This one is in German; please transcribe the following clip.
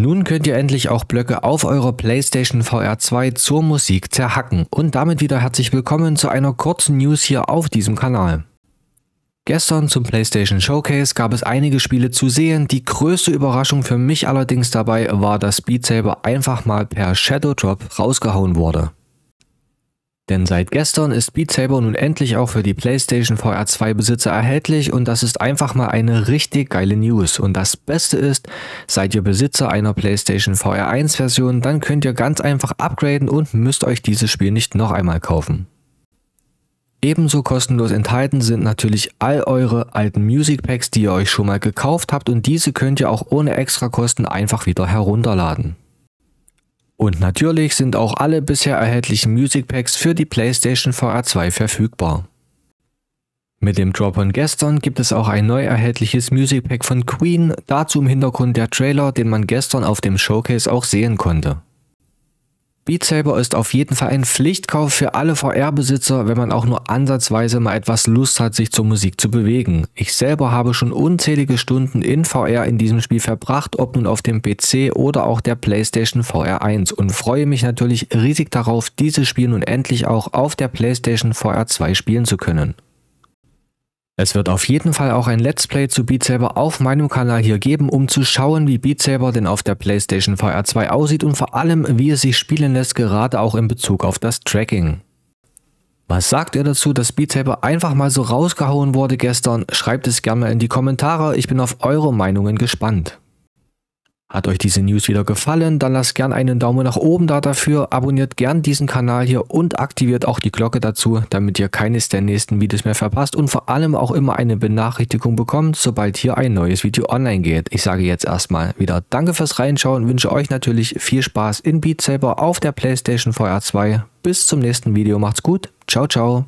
Nun könnt ihr endlich auch Blöcke auf eurer PlayStation VR 2 zur Musik zerhacken. Und damit wieder herzlich willkommen zu einer kurzen News hier auf diesem Kanal. Gestern zum PlayStation Showcase gab es einige Spiele zu sehen. Die größte Überraschung für mich allerdings dabei war, dass Beat Saber einfach mal per Shadow Drop rausgehauen wurde. Denn seit gestern ist Beat Saber nun endlich auch für die PlayStation VR 2 Besitzer erhältlich und das ist einfach mal eine richtig geile News. Und das Beste ist, seid ihr Besitzer einer PlayStation VR 1 Version, dann könnt ihr ganz einfach upgraden und müsst euch dieses Spiel nicht noch einmal kaufen. Ebenso kostenlos enthalten sind natürlich all eure alten Music Packs, die ihr euch schon mal gekauft habt und diese könnt ihr auch ohne extra Kosten einfach wieder herunterladen. Und natürlich sind auch alle bisher erhältlichen Music Packs für die PlayStation VR 2 verfügbar. Mit dem Drop on gestern gibt es auch ein neu erhältliches Music Pack von Queen, dazu im Hintergrund der Trailer, den man gestern auf dem Showcase auch sehen konnte. Beat Saber ist auf jeden Fall ein Pflichtkauf für alle VR-Besitzer, wenn man auch nur ansatzweise mal etwas Lust hat, sich zur Musik zu bewegen. Ich selber habe schon unzählige Stunden in VR in diesem Spiel verbracht, ob nun auf dem PC oder auch der PlayStation VR 1 und freue mich natürlich riesig darauf, dieses Spiel nun endlich auch auf der PlayStation VR 2 spielen zu können. Es wird auf jeden Fall auch ein Let's Play zu Beat Saber auf meinem Kanal hier geben, um zu schauen, wie Beat Saber denn auf der PlayStation VR 2 aussieht und vor allem, wie es sich spielen lässt, gerade auch in Bezug auf das Tracking. Was sagt ihr dazu, dass Beat Saber einfach mal so rausgehauen wurde gestern? Schreibt es gerne mal in die Kommentare, ich bin auf eure Meinungen gespannt. Hat euch diese News wieder gefallen, dann lasst gern einen Daumen nach oben da dafür, abonniert gern diesen Kanal hier und aktiviert auch die Glocke dazu, damit ihr keines der nächsten Videos mehr verpasst und vor allem auch immer eine Benachrichtigung bekommt, sobald hier ein neues Video online geht. Ich sage jetzt erstmal wieder Danke fürs Reinschauen, wünsche euch natürlich viel Spaß in Beat Saber auf der Playstation VR 2. Bis zum nächsten Video, macht's gut, ciao ciao.